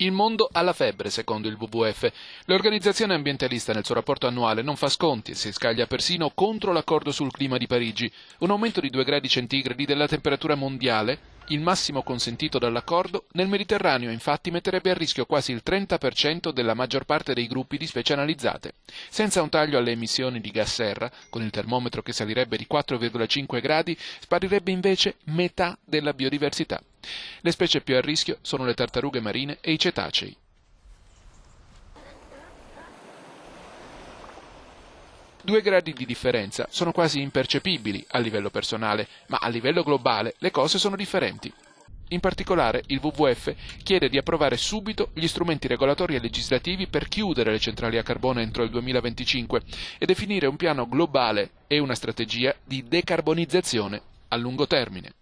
Il mondo ha la febbre, secondo il WWF. L'organizzazione ambientalista nel suo rapporto annuale non fa sconti e si scaglia persino contro l'accordo sul clima di Parigi. Un aumento di 2 gradi centigradi della temperatura mondiale il massimo consentito dall'accordo, nel Mediterraneo infatti metterebbe a rischio quasi il 30% della maggior parte dei gruppi di specie analizzate. Senza un taglio alle emissioni di gas serra, con il termometro che salirebbe di 4,5 gradi, sparirebbe invece metà della biodiversità. Le specie più a rischio sono le tartarughe marine e i cetacei. Due gradi di differenza sono quasi impercepibili a livello personale, ma a livello globale le cose sono differenti. In particolare, il WWF chiede di approvare subito gli strumenti regolatori e legislativi per chiudere le centrali a carbone entro il 2025 e definire un piano globale e una strategia di decarbonizzazione a lungo termine.